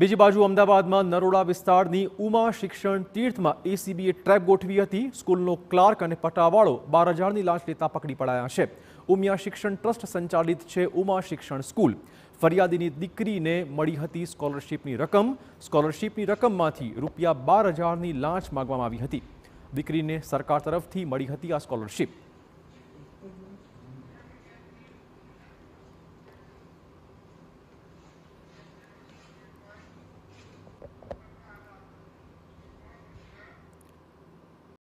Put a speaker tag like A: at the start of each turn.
A: બીજી બાજુ અમદાવાદમાં નરોડા વિસ્તારની ઉમા શિક્ષણ તીર્થમાં એસીબીએ ટ્રેપ ગોઠવી હતી સ્કૂલનો ક્લાર્ક અને પટાવાળો બાર હજારની લાંચ લેતા પકડી પડાયા છે ઉમિયા શિક્ષણ ટ્રસ્ટ સંચાલિત છે ઉમા શિક્ષણ સ્કૂલ ફરિયાદીની દીકરીને મળી હતી સ્કોલરશીપની રકમ સ્કોલરશીપની રકમમાંથી રૂપિયા બાર હજારની લાંચ માગવામાં આવી હતી દીકરીને સરકાર તરફથી મળી હતી આ સ્કોલરશિપ